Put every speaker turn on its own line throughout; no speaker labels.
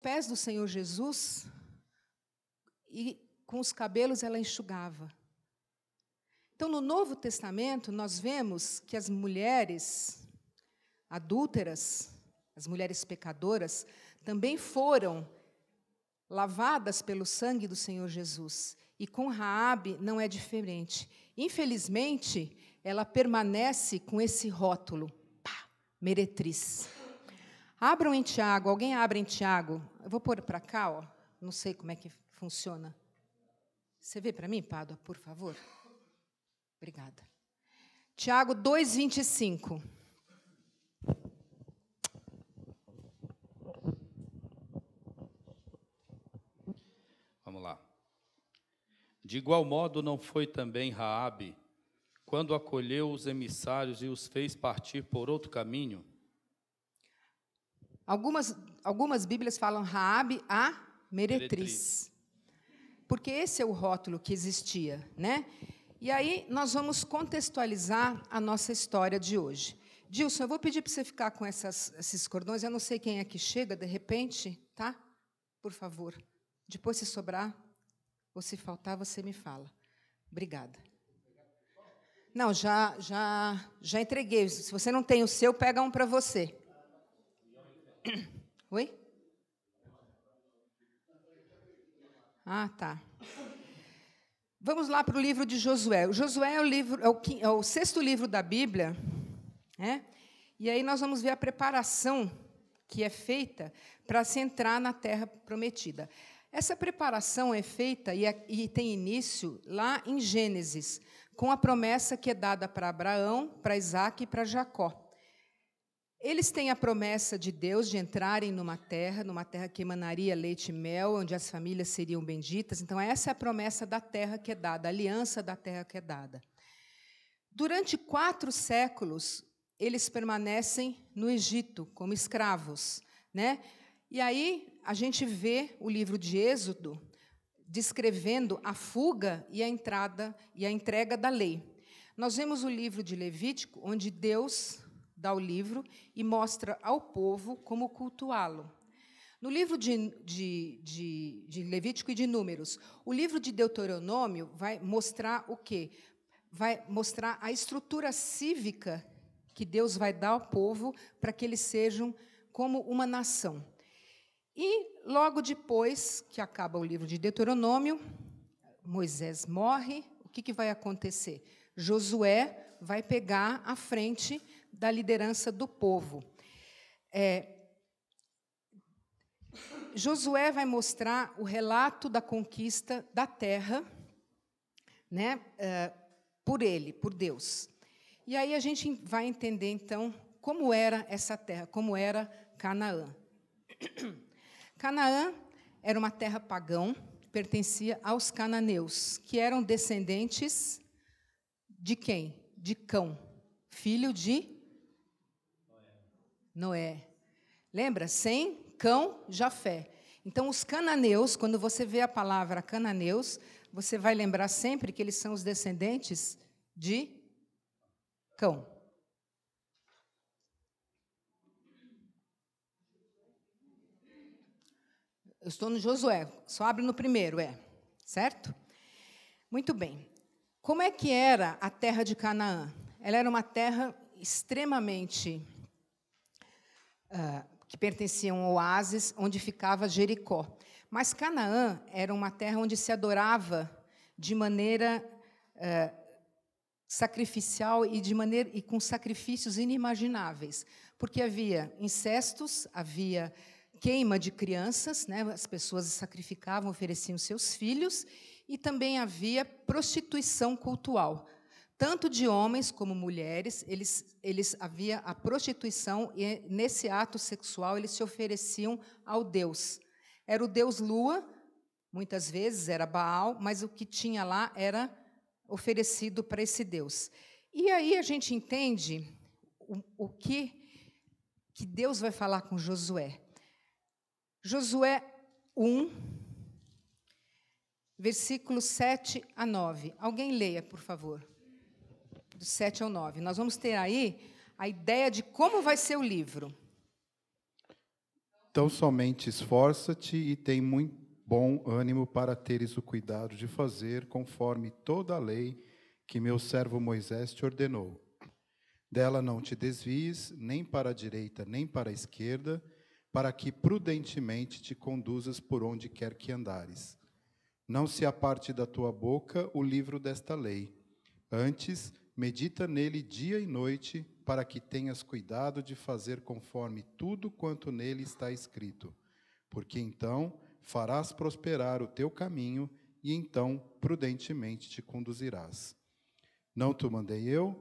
pés do Senhor Jesus e com os cabelos ela enxugava. Então, no Novo Testamento, nós vemos que as mulheres adúlteras, as mulheres pecadoras, também foram lavadas pelo sangue do Senhor Jesus. E com Raabe não é diferente. Infelizmente, ela permanece com esse rótulo, pá, meretriz. Abram em Tiago, alguém abre em Tiago. Eu vou pôr para cá, ó. não sei como é que funciona. Você vê para mim, Pádua, por favor? Obrigada. Tiago 2,25.
Vamos lá. De igual modo, não foi também Raabe, quando acolheu os emissários e os fez partir por outro caminho?
Algumas, algumas Bíblias falam Raabe a meretriz, meretriz, porque esse é o rótulo que existia, né? E aí nós vamos contextualizar a nossa história de hoje. Dilson, eu vou pedir para você ficar com essas, esses cordões. Eu não sei quem é que chega, de repente, tá? Por favor. Depois, se sobrar ou se faltar, você me fala. Obrigada. Não, já, já, já entreguei. Se você não tem o seu, pega um para você. Oi? Ah, tá. Vamos lá para o livro de Josué. O Josué é o, livro, é o, é o sexto livro da Bíblia, né? e aí nós vamos ver a preparação que é feita para se entrar na terra prometida. Essa preparação é feita e, é, e tem início lá em Gênesis, com a promessa que é dada para Abraão, para Isaac e para Jacó. Eles têm a promessa de Deus de entrarem numa terra, numa terra que emanaria leite e mel, onde as famílias seriam benditas. Então, essa é a promessa da terra que é dada, a aliança da terra que é dada. Durante quatro séculos, eles permanecem no Egito como escravos. Né? E aí a gente vê o livro de Êxodo descrevendo a fuga e a entrada e a entrega da lei. Nós vemos o livro de Levítico, onde Deus dá o livro e mostra ao povo como cultuá-lo. No livro de, de, de, de, Levítico e de Números, o livro de Deuteronômio vai mostrar o quê? Vai mostrar a estrutura cívica que Deus vai dar ao povo para que eles sejam como uma nação. E logo depois que acaba o livro de Deuteronômio, Moisés morre, o que, que vai acontecer? Josué vai pegar à frente da liderança do povo. É, Josué vai mostrar o relato da conquista da terra né, é, por ele, por Deus. E aí a gente vai entender, então, como era essa terra, como era Canaã. Canaã era uma terra pagão, pertencia aos cananeus, que eram descendentes de quem? De Cão, filho de Noé. Lembra? Sem cão, Jafé. Então, os cananeus, quando você vê a palavra cananeus, você vai lembrar sempre que eles são os descendentes de cão. Eu estou no Josué, só abre no primeiro, é, certo? Muito bem. Como é que era a terra de Canaã? Ela era uma terra extremamente ah, que pertenciam ao oásis onde ficava Jericó. Mas Canaã era uma terra onde se adorava de maneira ah, sacrificial e de maneira e com sacrifícios inimagináveis, porque havia incestos, havia queima de crianças, né? As pessoas sacrificavam, ofereciam seus filhos e também havia prostituição cultural tanto de homens como mulheres, eles, eles havia a prostituição e nesse ato sexual eles se ofereciam ao Deus. Era o Deus Lua, muitas vezes era Baal, mas o que tinha lá era oferecido para esse Deus. E aí a gente entende o, o que que Deus vai falar com Josué. Josué 1 versículo 7 a 9. Alguém leia, por favor do 7 ao 9. Nós vamos ter aí a ideia de como vai ser o livro.
Então, somente esforça-te e tem muito bom ânimo para teres o cuidado de fazer conforme toda a lei que meu servo Moisés te ordenou. Dela não te desvies, nem para a direita, nem para a esquerda, para que prudentemente te conduzas por onde quer que andares. Não se aparte da tua boca o livro desta lei. Antes, Medita nele dia e noite, para que tenhas cuidado de fazer conforme tudo quanto nele está escrito. Porque então farás prosperar o teu caminho e então prudentemente te conduzirás. Não te mandei eu?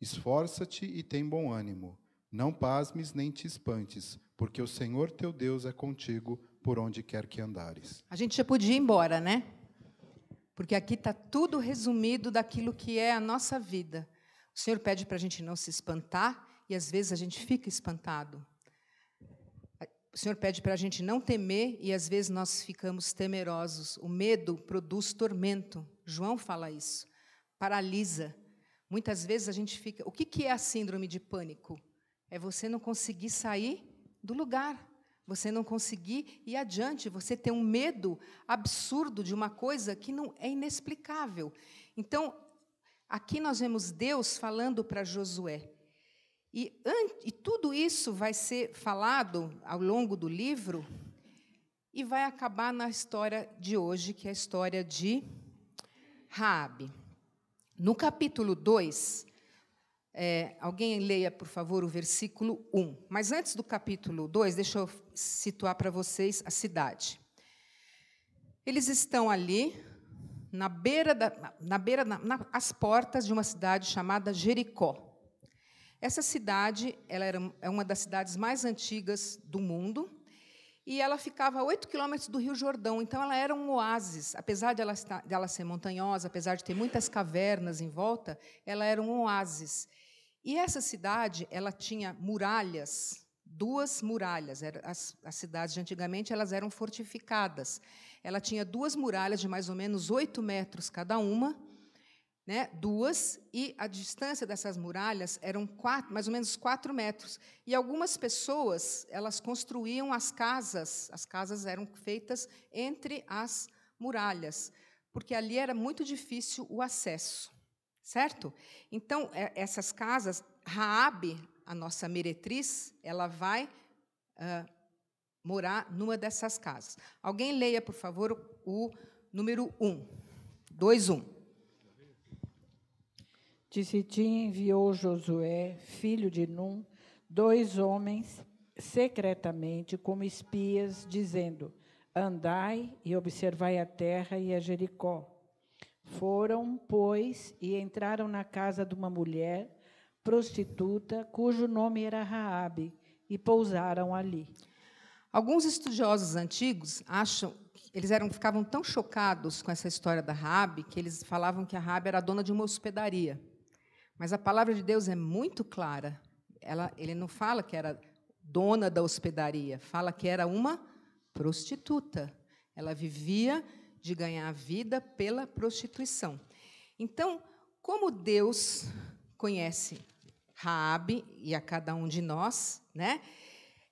Esforça-te e tem bom ânimo. Não pasmes nem te espantes, porque o Senhor teu Deus é contigo por onde quer que andares.
A gente já podia ir embora, né? Porque aqui está tudo resumido daquilo que é a nossa vida. O Senhor pede para a gente não se espantar e às vezes a gente fica espantado. O Senhor pede para a gente não temer e às vezes nós ficamos temerosos. O medo produz tormento. João fala isso. Paralisa. Muitas vezes a gente fica. O que é a síndrome de pânico? É você não conseguir sair do lugar. Você não conseguir ir adiante, você tem um medo absurdo de uma coisa que não é inexplicável. Então, aqui nós vemos Deus falando para Josué. E, e tudo isso vai ser falado ao longo do livro e vai acabar na história de hoje, que é a história de Raabe. No capítulo 2, é, alguém leia, por favor, o versículo 1. Mas antes do capítulo 2, deixa eu situar para vocês a cidade. Eles estão ali, na beira, da, na beira na, na, as portas de uma cidade chamada Jericó. Essa cidade ela era, é uma das cidades mais antigas do mundo e ela ficava a 8 quilômetros do Rio Jordão, então ela era um oásis. Apesar de ela, estar, de ela ser montanhosa, apesar de ter muitas cavernas em volta, ela era um oásis. E essa cidade, ela tinha muralhas, duas muralhas. As, as cidades de antigamente elas eram fortificadas. Ela tinha duas muralhas de mais ou menos 8 metros cada uma, né, duas, e a distância dessas muralhas eram quatro, mais ou menos quatro metros. E algumas pessoas elas construíam as casas, as casas eram feitas entre as muralhas, porque ali era muito difícil o acesso, certo? Então é, essas casas, Raabe, a nossa meretriz, ela vai uh, morar numa dessas casas. Alguém leia, por favor, o número um dois um de Sitim enviou Josué, filho de Num, dois homens secretamente como espias, dizendo: Andai e observai a terra e a Jericó. Foram, pois, e entraram na casa de uma mulher prostituta, cujo nome era Raabe, e pousaram ali. Alguns estudiosos antigos acham eles eram ficavam tão chocados com essa história da Raabe que eles falavam que a Raabe era dona de uma hospedaria. Mas a palavra de Deus é muito clara. Ela, ele não fala que era dona da hospedaria, fala que era uma prostituta. Ela vivia de ganhar a vida pela prostituição. Então, como Deus conhece Raabe e a cada um de nós, né?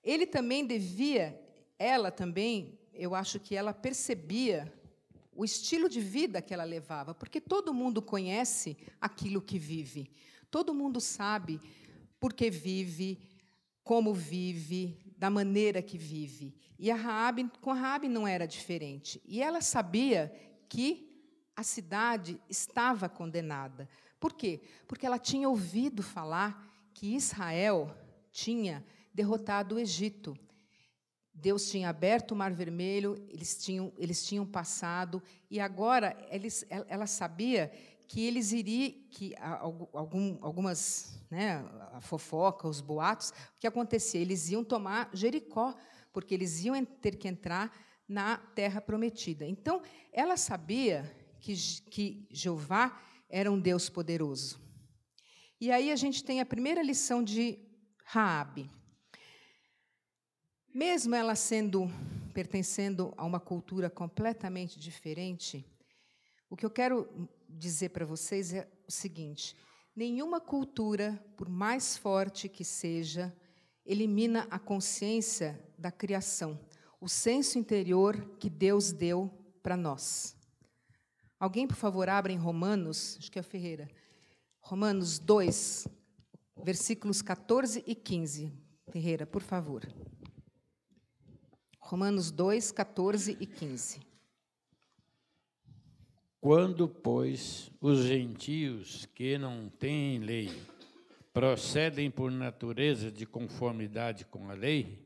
Ele também devia, ela também, eu acho que ela percebia o estilo de vida que ela levava, porque todo mundo conhece aquilo que vive, todo mundo sabe por que vive, como vive, da maneira que vive. E a Raabe, com a Raabe não era diferente. E ela sabia que a cidade estava condenada. Por quê? Porque ela tinha ouvido falar que Israel tinha derrotado o Egito. Deus tinha aberto o Mar Vermelho, eles tinham, eles tinham passado, e agora eles, ela sabia que eles iriam, que algum, algumas, né, a fofoca, os boatos, o que acontecia? Eles iam tomar Jericó, porque eles iam ter que entrar na terra prometida. Então, ela sabia que, que Jeová era um Deus poderoso. E aí a gente tem a primeira lição de Raabe. Mesmo ela sendo pertencendo a uma cultura completamente diferente, o que eu quero dizer para vocês é o seguinte: nenhuma cultura, por mais forte que seja, elimina a consciência da criação, o senso interior que Deus deu para nós. Alguém, por favor, abra em Romanos, acho que é Ferreira. Romanos 2, versículos 14 e 15. Ferreira, por favor. Romanos 2, 14 e 15.
Quando, pois, os gentios que não têm lei procedem por natureza de conformidade com a lei,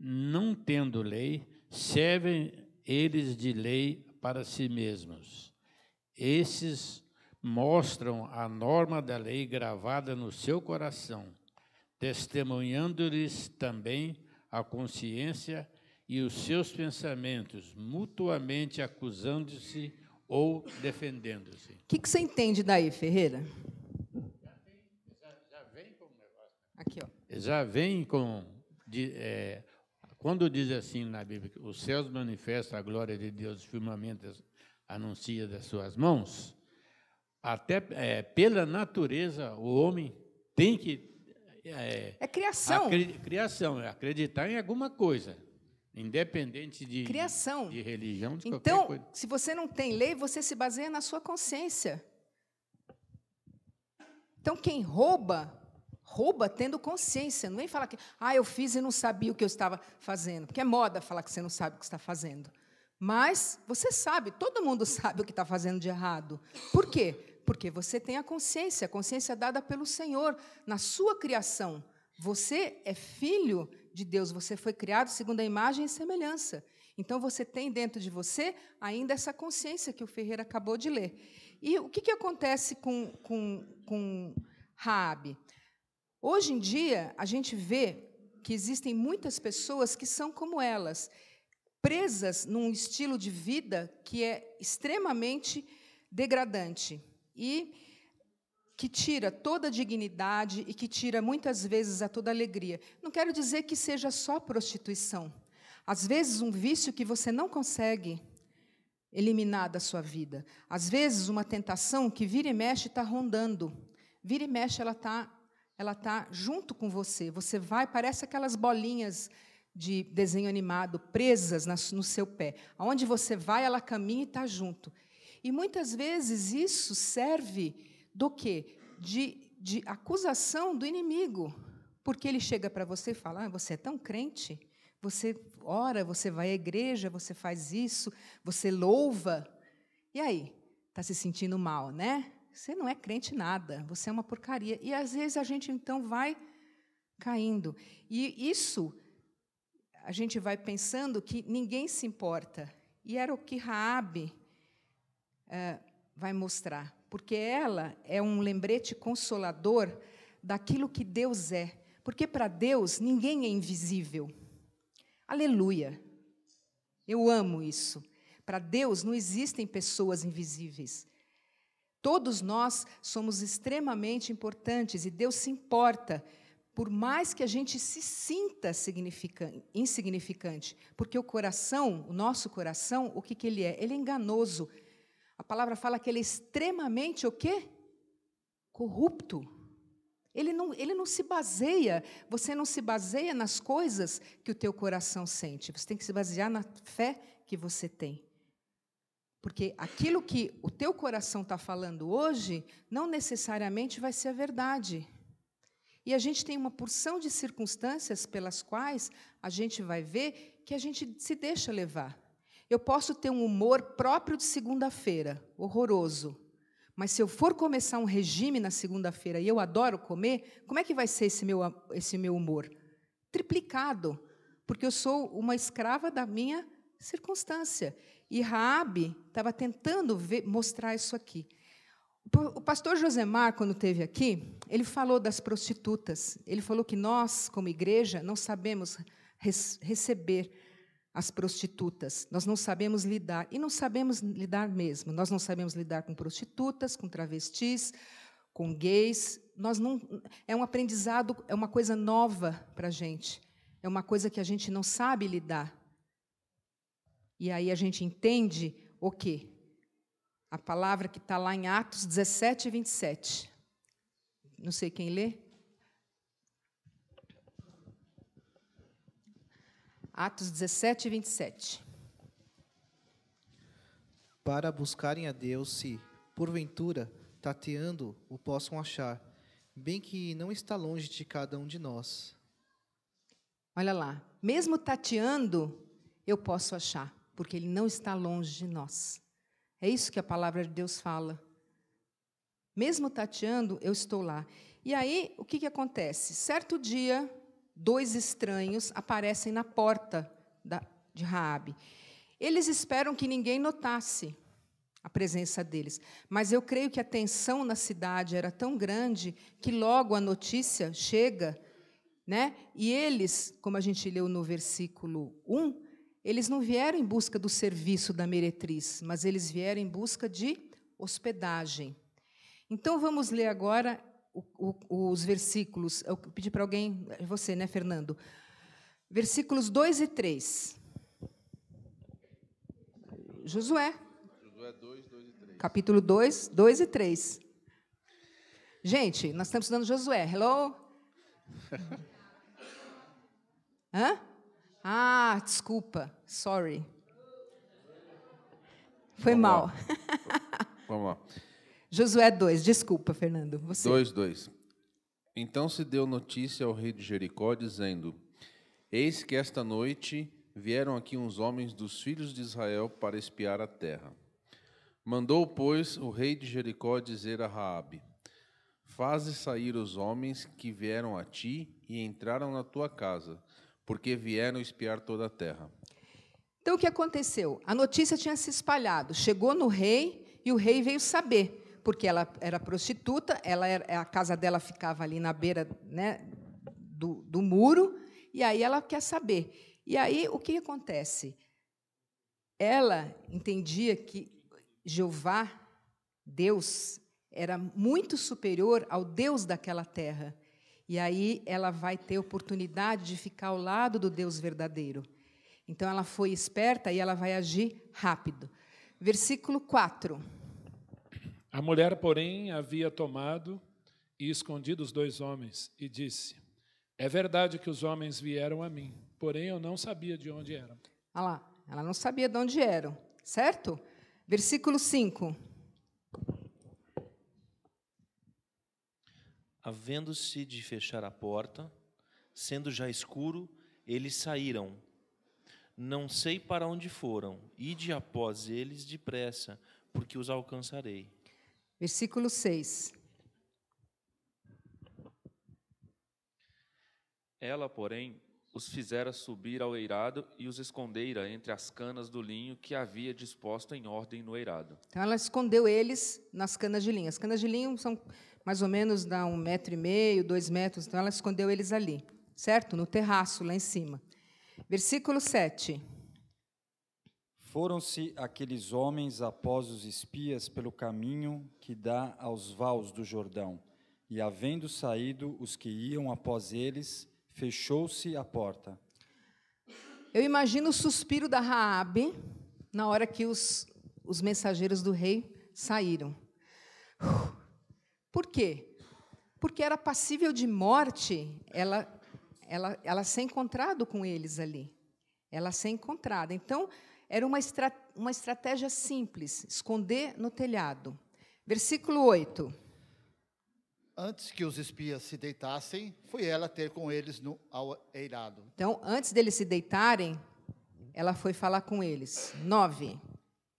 não tendo lei, servem eles de lei para si mesmos. Esses mostram a norma da lei gravada no seu coração, testemunhando-lhes também a consciência e os seus pensamentos, mutuamente acusando-se ou defendendo-se. O
que, que, você entende daí, Ferreira? Já, vem com o negócio. Aqui, ó.
Já vem com. De, é, quando diz assim na Bíblia, os céus manifestam a glória de Deus, os firmamentos anuncia das suas mãos, até é, pela natureza o homem tem que. É, é
criação. Acri,
criação, é acreditar em alguma coisa. Independente de criação,
de religião, de então, coisa. se você não tem lei, você se baseia na sua consciência. Então, quem rouba rouba tendo consciência. Não vem falar que, ah, eu fiz e não sabia o que eu estava fazendo, porque é moda falar que você não sabe o que está fazendo. Mas você sabe, todo mundo sabe o que está fazendo de errado. Por quê? Porque você tem a consciência, a consciência dada pelo Senhor na sua criação. Você é filho de Deus. Você foi criado segundo a imagem e semelhança. Então você tem dentro de você ainda essa consciência que o Ferreira acabou de ler. E o que, que acontece com, com, com Raab? Hoje em dia, a gente vê que existem muitas pessoas que são como elas, presas num estilo de vida que é extremamente degradante. E que tira toda a dignidade e que tira muitas vezes a toda a alegria. Não quero dizer que seja só prostituição. Às vezes, um vício que você não consegue eliminar da sua vida. Às vezes, uma tentação que vira e mexe está rondando. Vira e mexe, ela está ela tá junto com você. Você vai, parece aquelas bolinhas de desenho animado presas no seu pé. Aonde você vai, ela caminha e está junto. E muitas vezes isso serve do que de, de acusação do inimigo, porque ele chega para você e fala: ah, você é tão crente, você ora, você vai à igreja, você faz isso, você louva. E aí? Está se sentindo mal, né? Você não é crente nada, você é uma porcaria. E às vezes a gente então vai caindo. E isso a gente vai pensando que ninguém se importa. E era o que Raabe é, vai mostrar porque ela é um lembrete consolador daquilo que Deus é. Porque para Deus ninguém é invisível. Aleluia! Eu amo isso. Para Deus não existem pessoas invisíveis. Todos nós somos extremamente importantes e Deus se importa, por mais que a gente se sinta insignificante, porque o coração, o nosso coração, o que, que ele é? Ele é enganoso, a palavra fala que ele é extremamente o quê? Corrupto. Ele não, ele não se baseia, você não se baseia nas coisas que o teu coração sente, você tem que se basear na fé que você tem. Porque aquilo que o teu coração está falando hoje não necessariamente vai ser a verdade. E a gente tem uma porção de circunstâncias pelas quais a gente vai ver que a gente se deixa levar. Eu posso ter um humor próprio de segunda-feira, horroroso. Mas se eu for começar um regime na segunda-feira e eu adoro comer, como é que vai ser esse meu, esse meu humor? Triplicado, porque eu sou uma escrava da minha circunstância. E Raabe estava tentando ver, mostrar isso aqui. O pastor Josemar, quando teve aqui, ele falou das prostitutas. Ele falou que nós, como igreja, não sabemos receber as prostitutas. Nós não sabemos lidar, e não sabemos lidar mesmo. Nós não sabemos lidar com prostitutas, com travestis, com gays. Nós não, é um aprendizado, é uma coisa nova para a gente. É uma coisa que a gente não sabe lidar. E aí a gente entende o quê? A palavra que está lá em Atos 17, 27. Não sei quem lê. Atos 17, 27.
Para buscarem a Deus, se, porventura,
tateando, o possam achar, bem que não está longe de cada um de nós. Olha lá, mesmo tateando, eu posso achar, porque ele não está longe de nós. É isso que a palavra de Deus fala. Mesmo tateando, eu estou lá. E aí, o que, que acontece? Certo dia, dois estranhos aparecem na porta da, de Raabe. Eles esperam que ninguém notasse a presença deles, mas eu creio que a tensão na cidade era tão grande que logo a notícia chega, né? E eles, como a gente leu no versículo 1, eles não vieram em busca do serviço da meretriz, mas eles vieram em busca de hospedagem. Então vamos ler agora o, os versículos. Eu pedi para alguém, é você, né, Fernando? Versículos 2 e 3. Josué. Josué 2, 2 e 3. Capítulo 2, 2 e 3. Gente, nós estamos estudando Josué. Hello? Hã? Ah, desculpa. Sorry. Foi Vamos mal. Lá. Vamos lá. Josué 2, desculpa, Fernando. Você. 2,
2. Então se deu notícia ao rei de Jericó, dizendo: Eis que esta noite vieram aqui uns homens dos filhos de Israel para espiar a terra. Mandou, pois, o rei de Jericó dizer a Raabe: Faze sair os homens que vieram a ti e entraram na tua casa, porque vieram espiar toda a terra.
Então o que aconteceu? A notícia tinha se espalhado, chegou no rei e o rei veio saber porque ela era prostituta, ela era, a casa dela ficava ali na beira né, do, do muro, e aí ela quer saber. E aí o que acontece? Ela entendia que Jeová, Deus, era muito superior ao Deus daquela terra. E aí ela vai ter oportunidade de ficar ao lado do Deus verdadeiro. Então ela foi esperta e ela vai agir rápido. Versículo 4.
A mulher, porém, havia tomado e escondido os dois homens e disse: É verdade que os homens vieram a mim, porém eu não sabia de onde eram.
Olha lá, ela não sabia de onde eram, certo? Versículo 5.
Havendo-se de fechar a porta, sendo já escuro, eles saíram. Não sei para onde foram, ide após eles depressa, porque os alcançarei.
Versículo 6.
Ela, porém, os fizera subir ao eirado e os escondera entre as canas do linho que havia disposto em ordem no eirado.
Então ela escondeu eles nas canas de linho. As canas de linho são mais ou menos de um metro e meio, dois metros, então ela escondeu eles ali, certo? No terraço, lá em cima. Versículo 7.
Foram-se aqueles homens após os espias pelo caminho que dá aos vaus do Jordão, e havendo saído os que iam após eles, fechou-se a porta.
Eu imagino o suspiro da Raabe na hora que os, os mensageiros do rei saíram. Por quê? Porque era passível de morte ela, ela, ela ser encontrado com eles ali. Ela ser encontrada. Então, era uma, estra uma estratégia simples: esconder no telhado. Versículo 8.
Antes que os espias se deitassem, foi ela ter com eles no
ao eirado. Então, antes deles se deitarem, ela foi falar com eles. 9.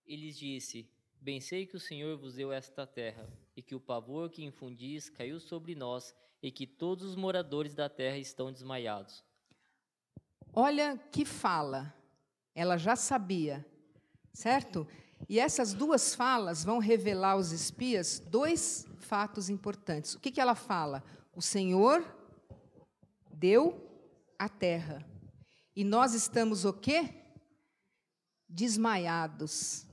E lhes disse: Bem sei que o Senhor vos deu esta terra, e que o pavor que infundis caiu sobre nós, e que todos os moradores da terra estão desmaiados. Olha que fala. Ela já sabia, certo? E essas duas falas vão revelar aos espias dois fatos importantes. O que, que ela fala? O Senhor deu a terra. E nós estamos o quê? Desmaiados.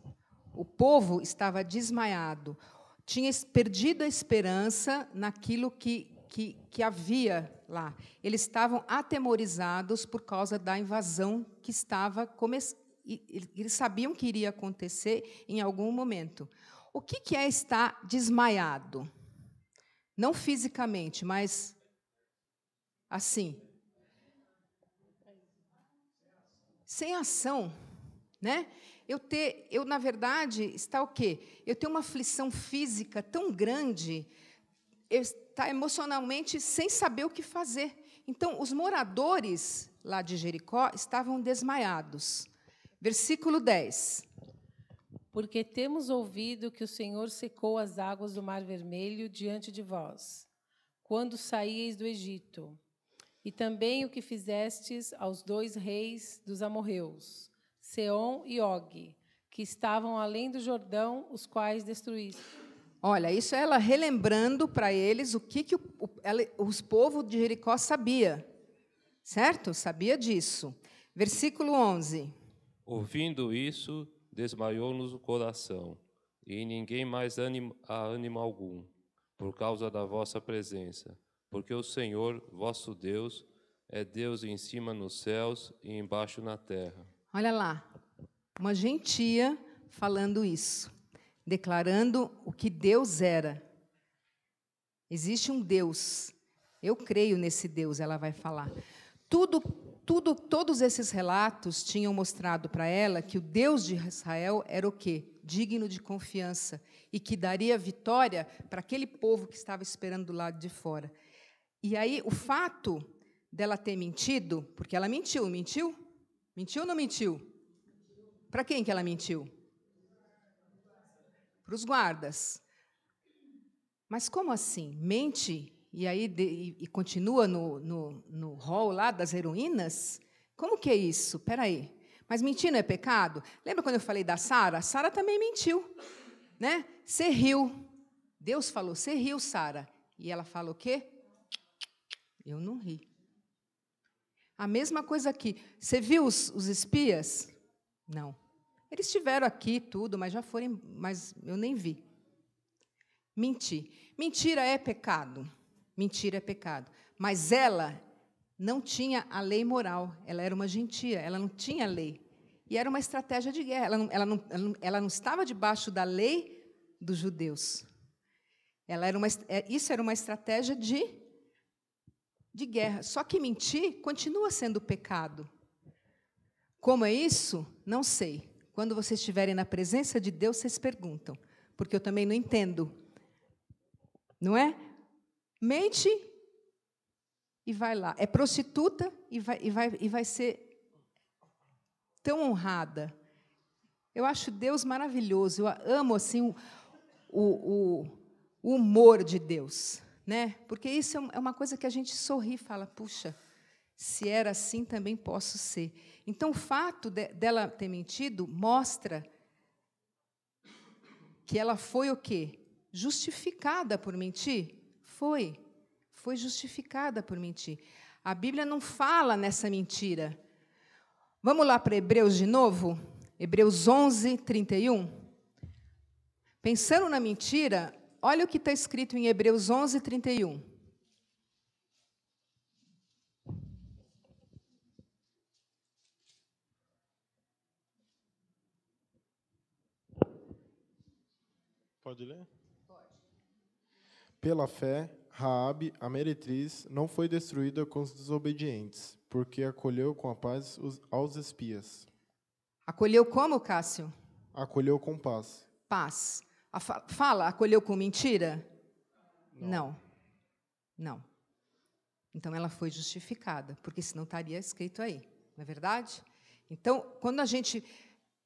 O povo estava desmaiado. Tinha perdido a esperança naquilo que, que, que havia lá. Eles estavam atemorizados por causa da invasão que estava Eles sabiam que iria acontecer em algum momento. O que, que é estar desmaiado? Não fisicamente, mas assim. Sem ação, né? Eu ter, eu na verdade está o quê? Eu tenho uma aflição física tão grande, eu está emocionalmente sem saber o que fazer. Então, os moradores lá de Jericó estavam desmaiados. Versículo 10. Porque temos ouvido que o Senhor secou as águas do Mar Vermelho diante de vós, quando saíeis do Egito, e também o que fizestes aos dois reis dos amorreus, Seom e Og, que estavam além do Jordão, os quais destruíste. Olha, isso é ela relembrando para eles o que, que o, ela, os povos de Jericó sabia. Certo? Sabia disso. Versículo 11.
Ouvindo isso, desmaiou-nos o coração, e ninguém mais anima, ânimo algum, por causa da vossa presença, porque o Senhor, vosso Deus, é Deus em cima nos céus e embaixo na terra.
Olha lá, uma gentia falando isso, declarando o que Deus era. Existe um Deus. Eu creio nesse Deus, ela vai falar. Tudo, tudo, todos esses relatos tinham mostrado para ela que o Deus de Israel era o quê? Digno de confiança e que daria vitória para aquele povo que estava esperando do lado de fora. E aí o fato dela ter mentido, porque ela mentiu, mentiu? Mentiu ou não mentiu? Para quem que ela mentiu? Para os guardas. Mas como assim? Mente e aí de, e, e, continua no, no, no hall lá das heroínas? Como que é isso? Espera aí. Mas mentir não é pecado? Lembra quando eu falei da Sara? Sara também mentiu. Né? Você riu. Deus falou, você riu, Sara. E ela fala o quê? Eu não ri. A mesma coisa aqui. Você viu os, os espias? Não. Eles estiveram aqui, tudo, mas já foram, mas eu nem vi. Mentir. Mentira é pecado mentira é pecado. Mas ela não tinha a lei moral, ela era uma gentia, ela não tinha lei. E era uma estratégia de guerra, ela não, ela não, ela não, ela não estava debaixo da lei dos judeus. Ela era uma, é, isso era uma estratégia de, de guerra. Só que mentir continua sendo pecado. Como é isso? Não sei. Quando vocês estiverem na presença de Deus, vocês perguntam, porque eu também não entendo. Não é? mente e vai lá. É prostituta e vai, e vai, e vai ser tão honrada. Eu acho Deus maravilhoso. Eu amo assim o, o, o humor de Deus, né? Porque isso é, é uma coisa que a gente sorri e fala, puxa, se era assim também posso ser. Então o fato de, dela ter mentido mostra que ela foi o quê? Justificada por mentir. Foi. Foi justificada por mentir. A Bíblia não fala nessa mentira. Vamos lá para Hebreus de novo? Hebreus 11, 31. Pensando na mentira, olha o que está escrito em Hebreus 11, 31. Pode ler? Pela fé, Raabe, a meretriz, não foi destruída com os desobedientes, porque acolheu com a paz os, aos espias. Acolheu como, Cássio? Acolheu com paz. Paz. A fa fala, acolheu com mentira? Não. não. Não. Então ela foi justificada, porque senão estaria escrito aí, não é verdade? Então, quando a gente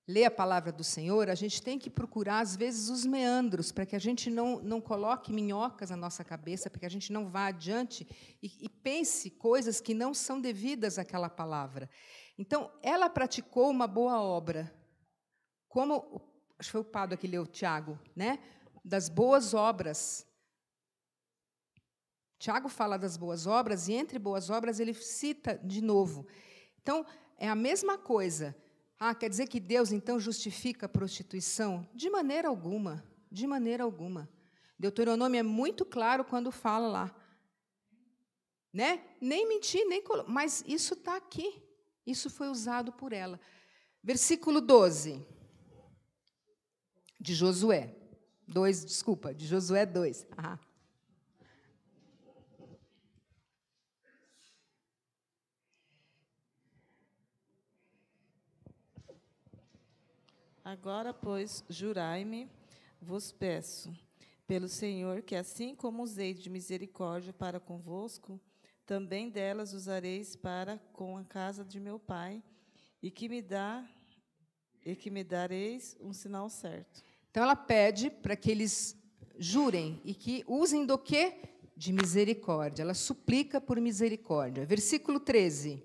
ler a palavra do Senhor, a gente tem que procurar, às vezes, os meandros, para que a gente não, não coloque minhocas na nossa cabeça, para que a gente não vá adiante e, e pense coisas que não são devidas àquela palavra. Então, ela praticou uma boa obra. Como acho que foi o Pado que leu Tiago, né? Das boas obras. Tiago fala das boas obras e entre boas obras ele cita de novo. Então, é a mesma coisa. Ah, quer dizer que Deus então justifica a prostituição? De maneira alguma, de maneira alguma. Deuteronômio é muito claro quando fala lá. Né? Nem mentir, nem colo... mas isso está aqui. Isso foi usado por ela. Versículo 12 de Josué. 2, desculpa, de Josué 2. Ah. Agora, pois, jurai-me, vos peço, pelo Senhor, que assim como usei de misericórdia para convosco, também delas usareis para com a casa de meu pai, e que me dá e que me
dareis um sinal certo.
Então ela pede para que eles jurem e que usem do que? De misericórdia. Ela suplica por misericórdia. Versículo 13.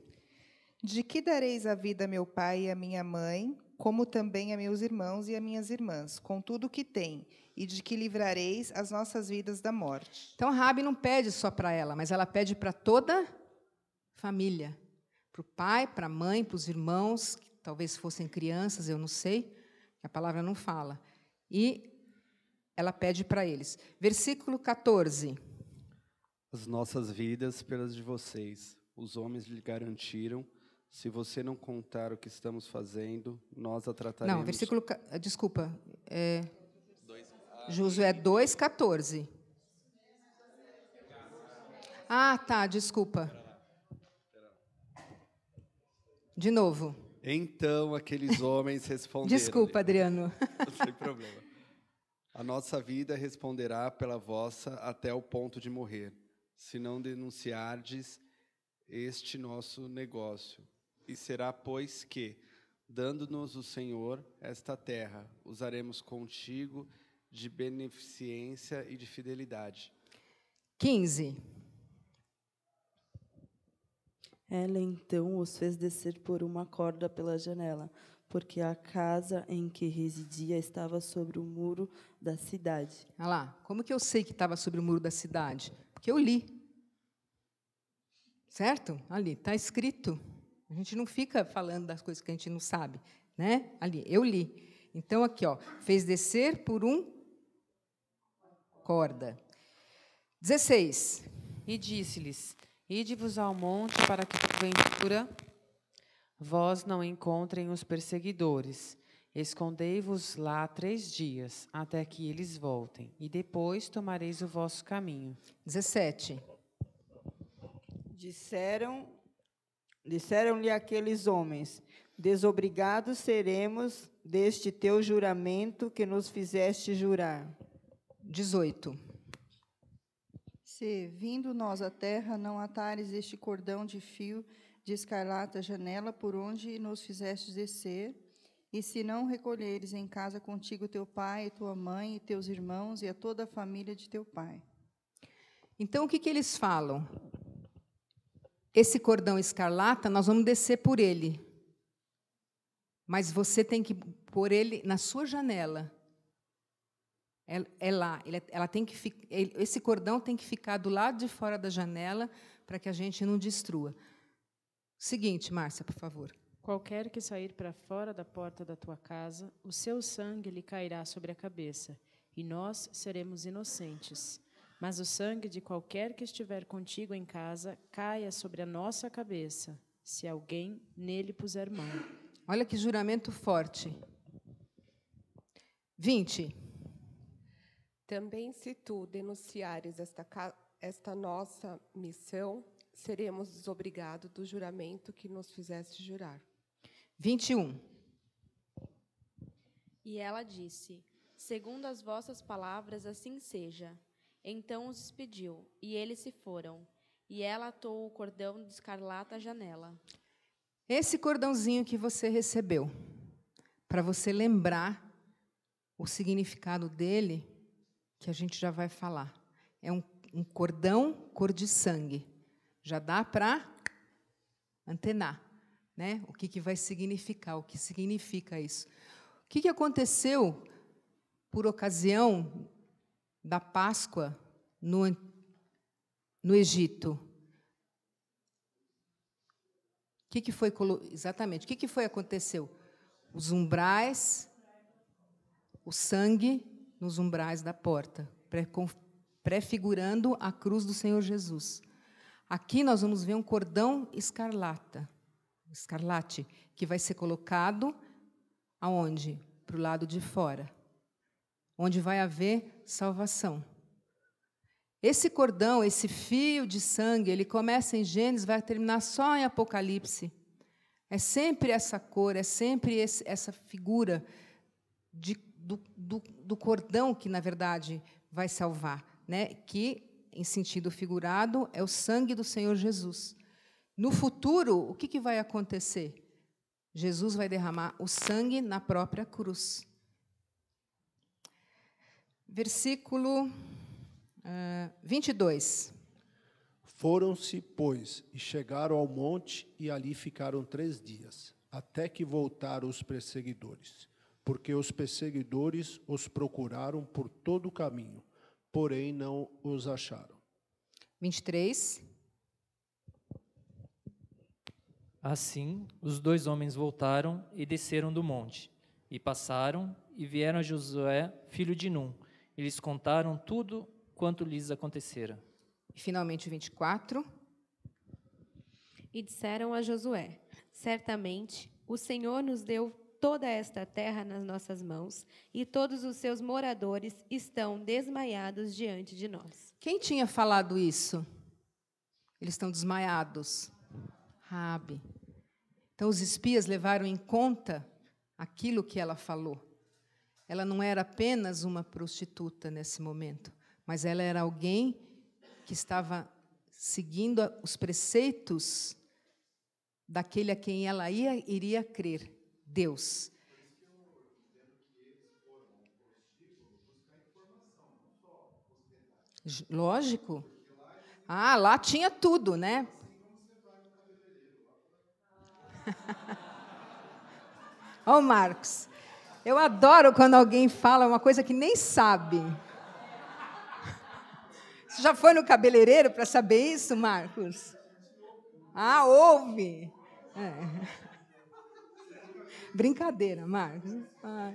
De que dareis a vida a meu pai e a minha mãe, como também a meus irmãos e a minhas irmãs, com tudo o que tem, e de que livrareis as nossas vidas da morte. Então, Rabi não pede só para ela, mas ela pede para toda família, para o pai, para a mãe, para os irmãos, que talvez fossem crianças, eu não sei, a palavra não fala. E ela pede para eles. Versículo 14.
As nossas vidas pelas de vocês, os homens lhe garantiram se você não contar o que estamos fazendo, nós a trataremos. Não, versículo.
Eh, desculpa. É, Josué 14. Ah, tá, desculpa. De novo.
Então aqueles homens responderam. desculpa,
Adriano.
Sem problema. A nossa vida responderá pela vossa até o ponto de morrer, se não denunciardes este nosso negócio e será, pois, que, dando-nos o Senhor esta terra, usaremos contigo de beneficência e de fidelidade.
15. Ela então os fez descer por uma corda pela janela, porque a casa em que residia estava sobre o muro da cidade. Olha ah lá, como que eu sei que estava sobre o muro da cidade? Porque eu li. Certo? Ali, está escrito. A gente não fica falando das coisas que a gente não sabe, né? Ali, eu li. Então aqui, ó, fez descer por um corda. 16. E disse-lhes: Ide-vos ao monte para que porventura vós não encontrem os perseguidores. Escondei-vos lá três dias, até que eles voltem, e depois tomareis o vosso caminho. 17. Disseram Disseram-lhe aqueles homens: Desobrigados seremos deste teu juramento que nos fizeste jurar. 18.
Se, vindo nós à terra, não atares este cordão de fio de escarlata janela por onde nos fizestes descer, e se não recolheres em casa contigo teu pai, e tua mãe, e teus irmãos, e a toda a família de teu pai.
Então, o que, que eles falam? esse cordão escarlata, nós vamos descer por ele. Mas você tem que pôr ele na sua janela. É, é lá. Ele, é, ela tem que ele, esse cordão tem que ficar do lado de fora da janela para que a gente não destrua. Seguinte, Márcia, por favor. Qualquer que sair para fora da porta da tua casa, o seu sangue lhe cairá sobre a cabeça, e nós seremos inocentes. Mas o sangue de qualquer que estiver contigo em casa caia sobre a nossa cabeça, se alguém nele puser mão. Olha que juramento forte. 20. Também se tu denunciares esta, esta nossa missão, seremos desobrigados do juramento que nos fizeste jurar. 21. E ela disse: Segundo as vossas palavras, assim seja. Então os despediu, e eles se foram. E ela atou o cordão de escarlata à janela. Esse cordãozinho que você recebeu, para você lembrar o significado dele, que a gente já vai falar. É um, um cordão cor de sangue. Já dá para antenar né? o que, que vai significar, o que significa isso. O que, que aconteceu por ocasião da Páscoa no, no Egito. O que, que foi exatamente? O que, que foi aconteceu? Os umbrais, o sangue nos umbrais da porta, prefigurando a cruz do Senhor Jesus. Aqui nós vamos ver um cordão escarlata, escarlate, que vai ser colocado aonde? Para o lado de fora onde vai haver salvação. Esse cordão, esse fio de sangue, ele começa em Gênesis, vai terminar só em Apocalipse. É sempre essa cor, é sempre esse, essa figura de, do, do, do cordão que, na verdade, vai salvar, né? que, em sentido figurado, é o sangue do Senhor Jesus. No futuro, o que, que vai acontecer? Jesus vai derramar o sangue na própria cruz. Versículo uh, eh, 22. Foram-se, pois, e chegaram ao monte,
e ali ficaram três dias, até que voltaram os perseguidores, porque os perseguidores os procuraram por todo o caminho, porém não os acharam.
23.
Assim, os dois homens voltaram e desceram do monte, e
passaram e vieram a Josué, filho de Nun. Eles lhes contaram tudo quanto lhes acontecera. E finalmente, 24. E disseram a Josué: Certamente o Senhor nos deu toda esta terra nas nossas mãos, e todos os seus moradores estão desmaiados diante de nós. Quem tinha falado isso? Eles estão desmaiados. Rabi. Então os espias levaram em conta aquilo que ela falou. Ela não era apenas uma prostituta nesse momento, mas ela era alguém que estava seguindo os preceitos daquele a quem ela ia, iria crer, Deus. Lógico. Ah, lá tinha tudo, né? Olha o Marcos. Eu adoro quando alguém fala uma coisa que nem sabe. Você já foi no cabeleireiro para saber isso, Marcos? Ah, ouve. É. Brincadeira, Marcos. Ah.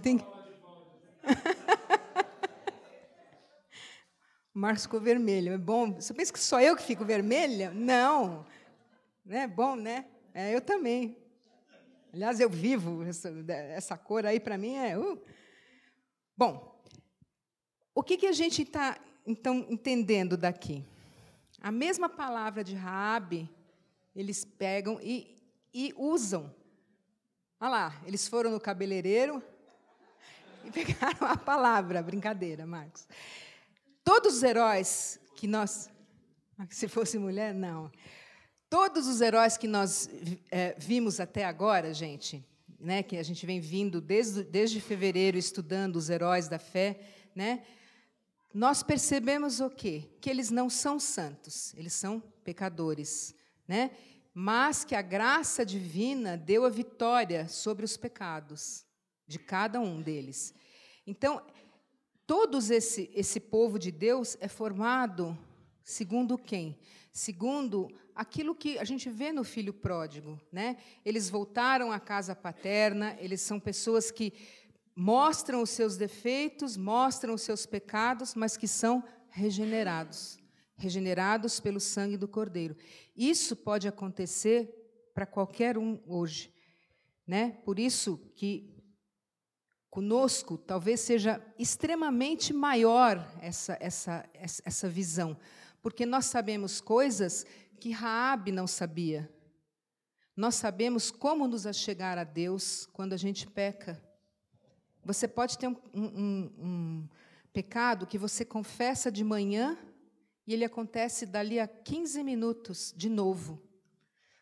Tem que... Marcos ficou vermelho. É bom. Você pensa que só eu que fico vermelha? Não. é bom, né? É, eu também. Aliás, eu vivo essa, essa cor aí para mim é. Uh. Bom, o que, que a gente está então entendendo daqui? A mesma palavra de Raabe eles pegam e, e usam. Olha lá, eles foram no cabeleireiro e pegaram a palavra, brincadeira, Marcos. Todos os heróis que nós. Se fosse mulher, não. Todos os heróis que nós é, vimos até agora, gente, né, que a gente vem vindo desde, desde fevereiro estudando os heróis da fé, né, nós percebemos o quê? Que eles não são santos, eles são pecadores, né? mas que a graça divina deu a vitória sobre os pecados de cada um deles. Então, Todos esse, esse povo de Deus é formado segundo quem? Segundo aquilo que a gente vê no filho pródigo, né? Eles voltaram à casa paterna, eles são pessoas que mostram os seus defeitos, mostram os seus pecados, mas que são regenerados, regenerados pelo sangue do Cordeiro. Isso pode acontecer para qualquer um hoje, né? Por isso que conosco, talvez seja extremamente maior essa, essa, essa visão, porque nós sabemos coisas que Raabe não sabia. Nós sabemos como nos achegar a Deus quando a gente peca. Você pode ter um, um, um pecado que você confessa de manhã e ele acontece dali a 15 minutos de novo.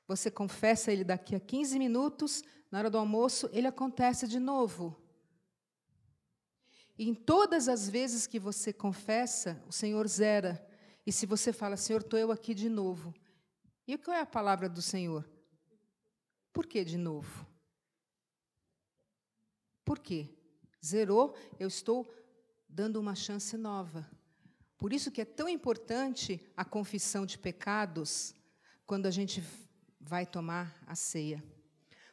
Você confessa ele daqui a 15 minutos, na hora do almoço, ele acontece de novo. E em todas as vezes que você confessa, o Senhor zera. E se você fala, Senhor, estou eu aqui de novo. E o que é a palavra do Senhor? Por que de novo? Por quê? Zerou, eu estou dando uma chance nova. Por isso que é tão importante a confissão de pecados quando a gente vai tomar a ceia.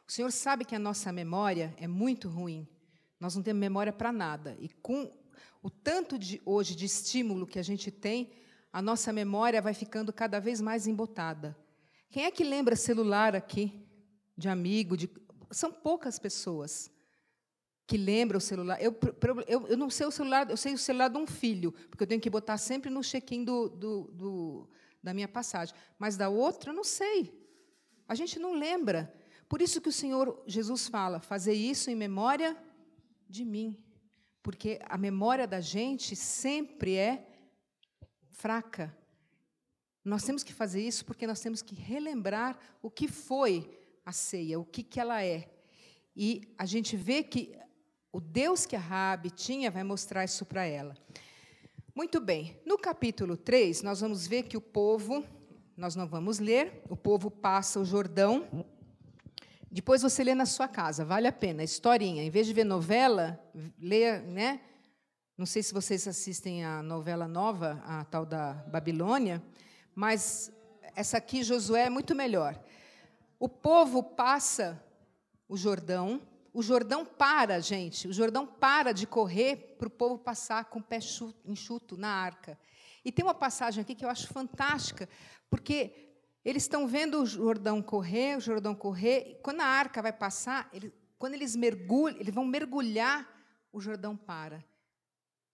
O Senhor sabe que a nossa memória é muito ruim. Nós não temos memória para nada. E com o tanto de hoje de estímulo que a gente tem, a nossa memória vai ficando cada vez mais embotada. Quem é que lembra celular aqui? De amigo, de... são poucas pessoas que lembram o celular. Eu, eu, eu, não sei o celular, eu sei o celular de um filho, porque eu tenho que botar sempre no check-in do, do, do, da minha passagem. Mas da outra, eu não sei. A gente não lembra. Por isso que o Senhor Jesus fala: fazer isso em memória de mim. Porque a memória da gente sempre é fraca. Nós temos que fazer isso porque nós temos que relembrar o que foi a ceia, o que, que ela é. E a gente vê que o Deus que a Rabi tinha vai mostrar isso para ela. Muito bem, no capítulo 3, nós vamos ver que o povo, nós não vamos ler, o povo passa o Jordão depois você lê na sua casa, vale a pena. Historinha. Em vez de ver novela, leia, né? Não sei se vocês assistem a novela nova, a tal da Babilônia, mas essa aqui, Josué, é muito melhor. O povo passa o Jordão, o Jordão para, gente, o Jordão para de correr para o povo passar com o pé enxuto na arca. E tem uma passagem aqui que eu acho fantástica, porque eles estão vendo o Jordão correr, o Jordão correr. quando a arca vai passar, ele, quando eles mergulham, eles vão mergulhar, o Jordão para.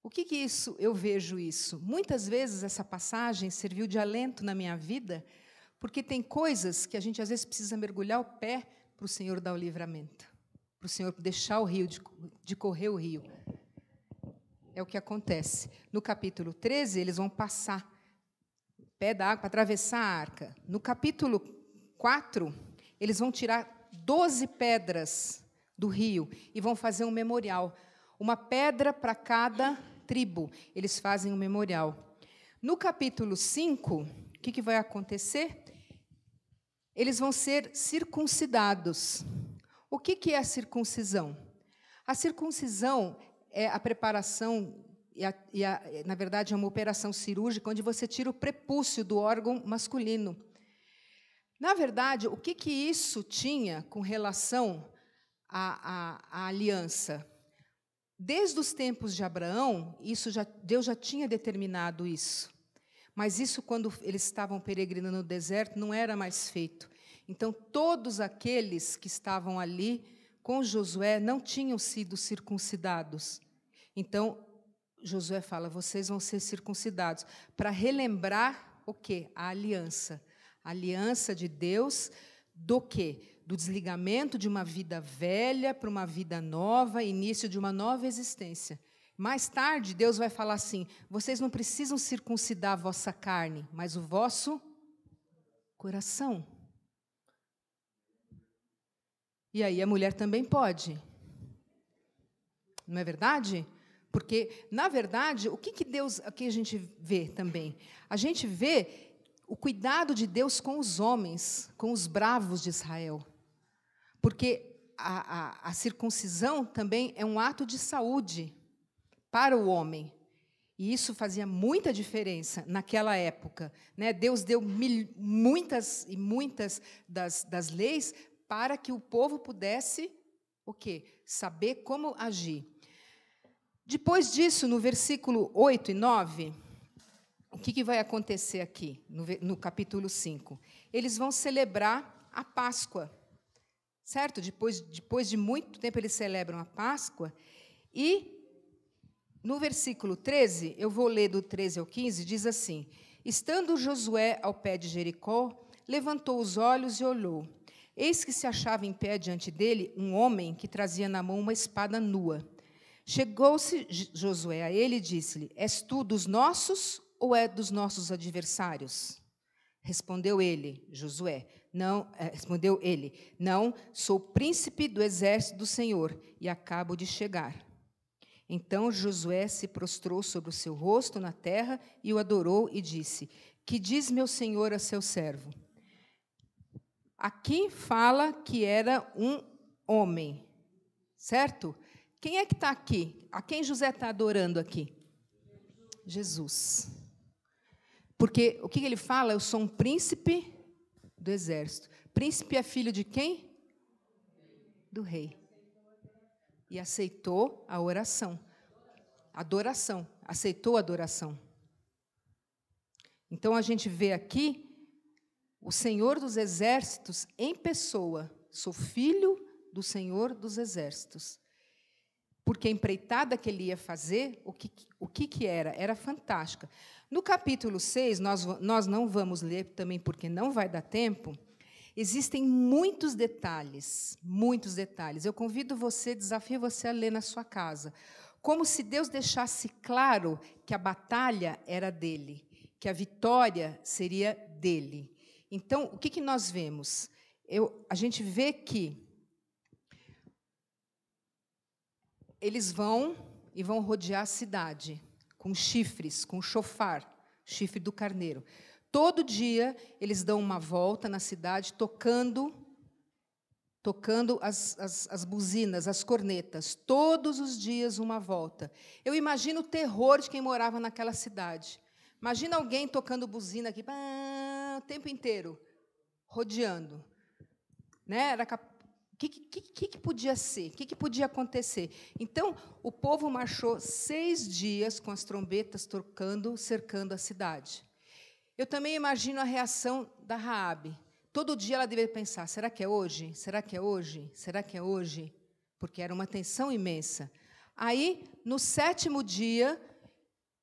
O que, que isso? Eu vejo isso. Muitas vezes essa passagem serviu de alento na minha vida, porque tem coisas que a gente às vezes precisa mergulhar o pé para o Senhor dar o livramento, para o Senhor deixar o rio de, de correr o rio. É o que acontece. No capítulo 13, eles vão passar pé da água para atravessar a arca. No capítulo 4, eles vão tirar 12 pedras do rio e vão fazer um memorial. Uma pedra para cada tribo. Eles fazem um memorial. No capítulo 5, o que, que vai acontecer? Eles vão ser circuncidados. O que, que é a circuncisão? A circuncisão é a preparação e, a, e a, eh, na verdade, é uma operação cirúrgica onde você tira o prepúcio do órgão masculino. Na verdade, o que, que isso tinha com relação à, à, à aliança? Desde os tempos de Abraão, isso já, Deus já tinha determinado isso. Mas isso, quando eles estavam peregrinando no deserto, não era mais feito. Então, todos aqueles que estavam ali com Josué não tinham sido circuncidados. Então, Josué fala: vocês vão ser circuncidados, para relembrar o quê? A aliança. A aliança de Deus do quê? Do desligamento de uma vida velha para uma vida nova, início de uma nova existência. Mais tarde, Deus vai falar assim: vocês não precisam circuncidar a vossa carne, mas o vosso coração. E aí a mulher também pode. Não é verdade? Porque, na verdade, o que, que Deus. Aqui a gente vê também. A gente vê o cuidado de Deus com os homens, com os bravos de Israel. Porque a, a, a circuncisão também é um ato de saúde para o homem. E isso fazia muita diferença naquela época. Né? Deus deu mil, muitas e muitas das, das leis para que o povo pudesse o quê? Saber como agir. Depois disso, no versículo 8 e 9, o que, que vai acontecer aqui, no, no capítulo 5? Eles vão celebrar a Páscoa, certo? Depois, depois de muito tempo, eles celebram a Páscoa. E no versículo 13, eu vou ler do 13 ao 15, diz assim: Estando Josué ao pé de Jericó, levantou os olhos e olhou. Eis que se achava em pé diante dele um homem que trazia na mão uma espada nua. Chegou-se Josué a ele e disse-lhe: És tu dos nossos ou é dos nossos adversários? Respondeu ele, Josué, não, eh, respondeu ele: Não, sou príncipe do exército do Senhor e acabo de chegar. Então Josué se prostrou sobre o seu rosto na terra e o adorou e disse: Que diz meu senhor a seu servo? Aqui fala que era um homem, certo? Quem é que está aqui? A quem José está adorando aqui? Jesus. Porque o que ele fala? Eu sou um príncipe do exército. Príncipe é filho de quem? Do rei. E aceitou a oração. Adoração. Aceitou a adoração. Então a gente vê aqui o Senhor dos Exércitos em pessoa. Sou filho do Senhor dos Exércitos porque a empreitada que ele ia fazer, o que, o que, era? Era fantástica. No capítulo 6, nós, nós não vamos ler também porque não vai dar tempo, existem muitos detalhes, muitos detalhes. Eu convido você, desafio você a ler na sua casa. Como se Deus deixasse claro que a batalha era dele, que a vitória seria dele. Então, o que, que nós vemos? Eu, a gente vê que eles vão e vão rodear a cidade com chifres, com chofar, chifre do carneiro. Todo dia eles dão uma volta na cidade tocando tocando as, as, as, buzinas, as cornetas, todos os dias uma volta. Eu imagino o terror de quem morava naquela cidade. Imagina alguém tocando buzina aqui, pá, o tempo inteiro, rodeando. Né? Era que, que, que, podia ser? O que, que, podia acontecer? Então, o povo marchou seis dias com as trombetas tocando, cercando a cidade. Eu também imagino a reação da Raabe. Todo dia ela deveria pensar: será que é hoje? Será que é hoje? Será que é hoje? Porque era uma tensão imensa. Aí, no sétimo dia,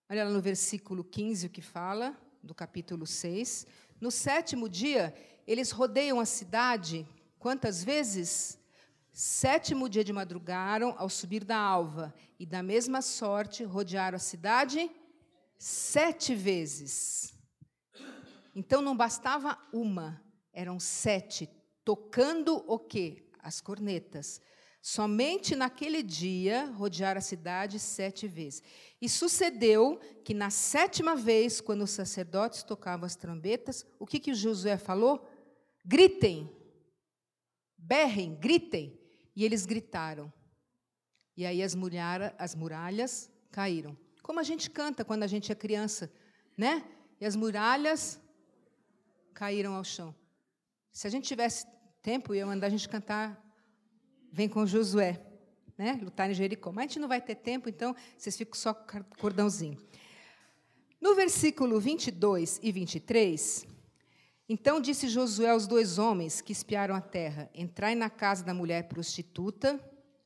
olha lá no versículo 15 o que fala, do capítulo 6. No sétimo dia, eles rodeiam a cidade Quantas vezes? Sétimo dia de madrugaram ao subir da alva, e da mesma sorte rodearam a cidade sete vezes. Então não bastava uma, eram sete, tocando o quê? As cornetas. Somente naquele dia rodearam a cidade sete vezes. E sucedeu que na sétima vez, quando os sacerdotes tocavam as trombetas, o que, que Josué falou? Gritem! berrem, gritem. E eles gritaram. E aí as, as muralhas caíram. Como a gente canta quando a gente é criança, né? E as muralhas caíram ao chão. Se a gente tivesse tempo, eu ia mandar a gente cantar Vem com Josué, né? Lutar em Jericó. Mas a gente não vai ter tempo, então vocês ficam só com cordãozinho. No versículo 22 e 23, então disse Josué aos dois homens que espiaram a terra: Entrai na casa da mulher prostituta,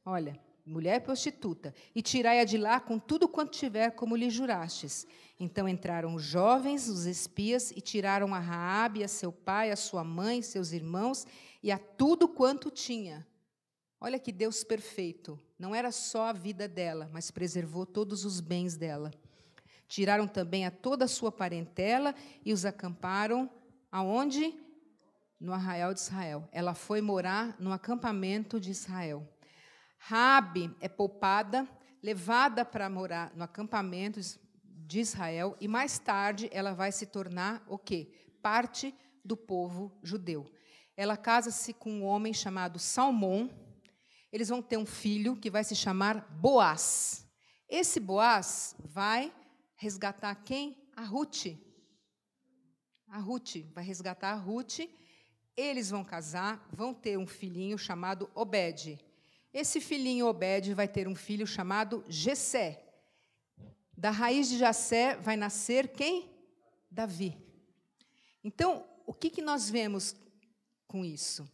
olha, mulher prostituta, e tirai-a de lá com tudo quanto tiver, como lhe jurastes. Então entraram os jovens, os espias, e tiraram a Raabe, a seu pai, a sua mãe, seus irmãos, e a tudo quanto tinha. Olha que Deus perfeito. Não era só a vida dela, mas preservou todos os bens dela. Tiraram também a toda a sua parentela e os acamparam Aonde? No arraial de Israel. Ela foi morar no acampamento de Israel. Rabi é poupada, levada para morar no acampamento de Israel e mais tarde ela vai se tornar o quê? Parte do povo judeu. Ela casa-se com um homem chamado Salmão. Eles vão ter um filho que vai se chamar Boaz. Esse Boaz vai resgatar quem? A Ruth, a Ruth, vai resgatar a Ruth. Eles vão casar, vão ter um filhinho chamado Obed. Esse filhinho Obed vai ter um filho chamado Jessé. Da raiz de Jessé vai nascer quem? Davi. Então, o que, que nós vemos com isso?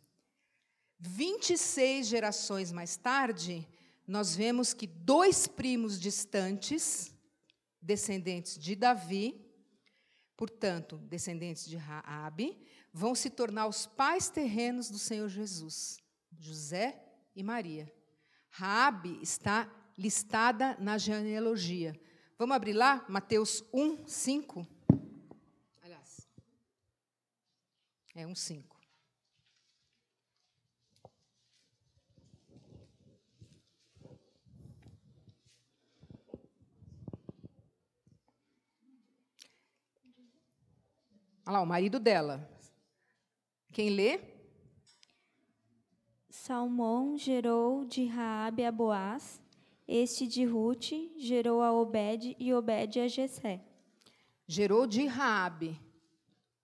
26 gerações mais tarde, nós vemos que dois primos distantes, descendentes de Davi, Portanto, descendentes de Raabe vão se tornar os pais terrenos do Senhor Jesus, José e Maria. Raabe está listada na genealogia. Vamos abrir lá, Mateus 1:5. Aliás, é 1:5. Olha lá, o marido dela. Quem lê? Salmão gerou de Raabe a Boaz, este de Ruth gerou a Obed e Obed a Jessé. Gerou de Raabe,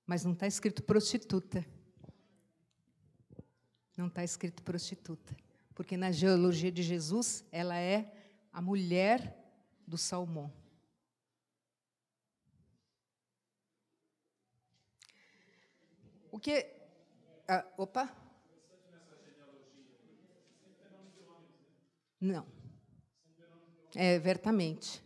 mas não está escrito prostituta. Não está escrito prostituta, porque na geologia de Jesus ela é a mulher do Salmão. que. Ah, opa! Não. É vertamente.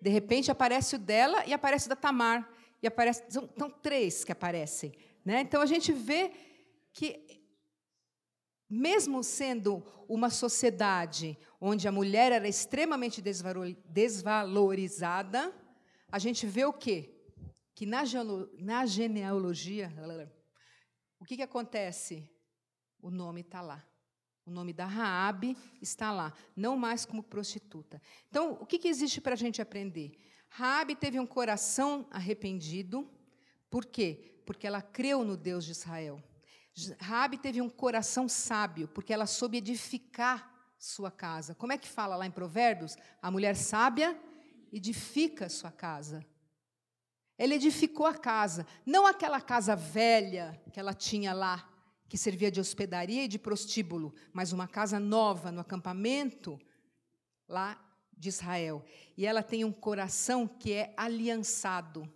De repente aparece o dela e aparece o da Tamar. E aparece. São, são três que aparecem. Né? Então a gente vê que mesmo sendo uma sociedade onde a mulher era extremamente desvalorizada, a gente vê o quê? Que na, genealogia o que, que acontece? O nome está lá. O nome da Raabe está lá, não mais como prostituta. Então, o que, que existe para a gente aprender? Raabe teve um coração arrependido. Por quê? Porque ela creu no Deus de Israel. Raabe teve um coração sábio, porque ela soube edificar sua casa. Como é que fala lá em Provérbios? A mulher sábia edifica sua casa. Ele edificou a casa, não aquela casa velha que ela tinha lá, que servia de hospedaria e de prostíbulo, mas uma casa nova no acampamento lá de Israel. E ela tem um coração que é aliançado.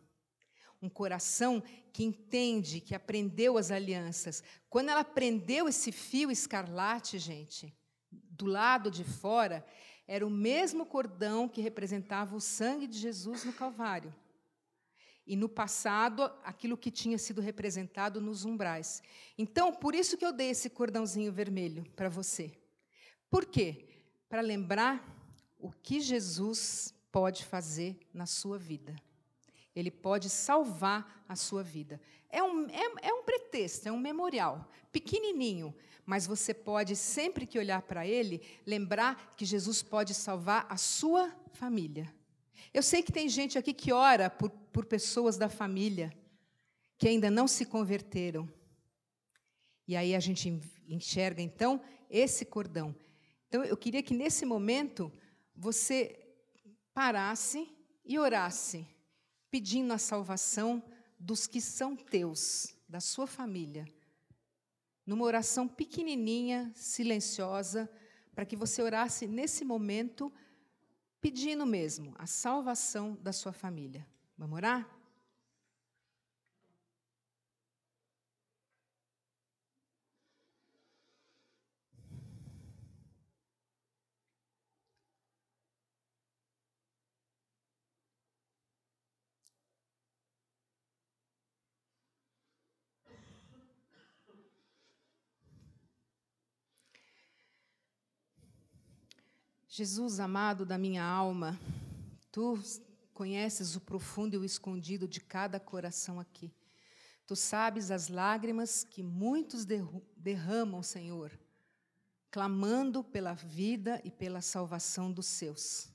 Um coração que entende, que aprendeu as alianças. Quando ela prendeu esse fio escarlate, gente, do lado de fora, era o mesmo cordão que representava o sangue de Jesus no Calvário e no passado aquilo que tinha sido representado nos umbrais. Então, por isso que eu dei esse cordãozinho vermelho para você. Por quê? Para lembrar o que Jesus pode fazer na sua vida. Ele pode salvar a sua vida. É um, é, é um pretexto, é um memorial, pequenininho, mas você pode, sempre que olhar para ele, lembrar que Jesus pode salvar a sua família eu sei que tem gente aqui que ora por, por pessoas da família que ainda não se converteram. E aí a gente enxerga, então, esse cordão. Então, eu queria que nesse momento você parasse e orasse, pedindo a salvação dos que são teus, da sua família. Numa oração pequenininha, silenciosa, para que você orasse nesse momento pedindo mesmo a salvação da sua família. Vamos orar? Jesus amado da minha alma, tu conheces o profundo e o escondido de cada coração aqui. Tu sabes as lágrimas que muitos derramam, Senhor, clamando pela vida e pela salvação dos seus.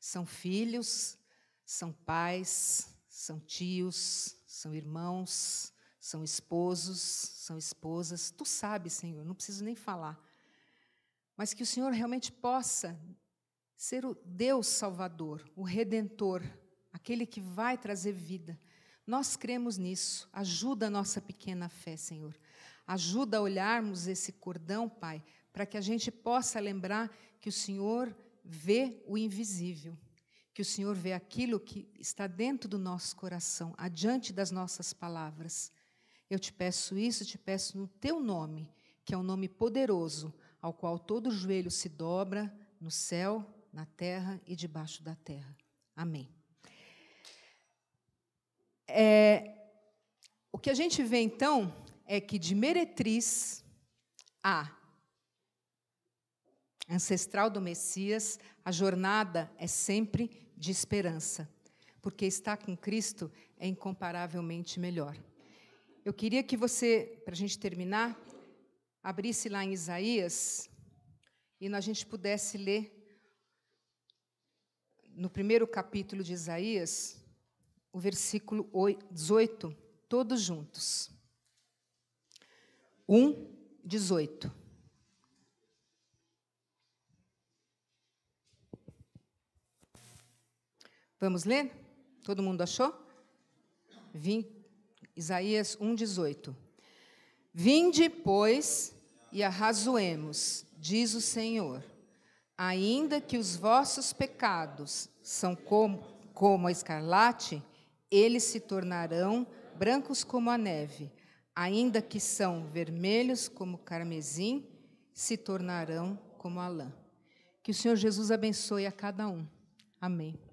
São filhos, são pais, são tios, são irmãos, são esposos, são esposas. Tu sabes, Senhor, não preciso nem falar mas que o Senhor realmente possa ser o Deus Salvador, o Redentor, aquele que vai trazer vida. Nós cremos nisso. Ajuda a nossa pequena fé, Senhor. Ajuda a olharmos esse cordão, Pai, para que a gente possa lembrar que o Senhor vê o invisível, que o Senhor vê aquilo que está dentro do nosso coração, adiante das nossas palavras. Eu te peço isso, te peço no teu nome, que é um nome poderoso, ao qual todo joelho se dobra no céu, na terra e debaixo da terra. Amém. É, o que a gente vê então é que de meretriz a ancestral do Messias, a jornada é sempre de esperança, porque estar com Cristo é incomparavelmente melhor. Eu queria que você, para a gente terminar, abrisse lá em Isaías e a gente pudesse ler no primeiro capítulo de Isaías, o versículo 18, todos juntos. 1, 18. Vamos ler? Todo mundo achou? Vim, Isaías 1, 18. Vinde, pois, e arrazoemos, diz o Senhor, ainda que os vossos pecados são como, como a escarlate, eles se tornarão brancos como a neve, ainda que são vermelhos como carmesim, se tornarão como a lã. Que o Senhor Jesus abençoe a cada um. Amém.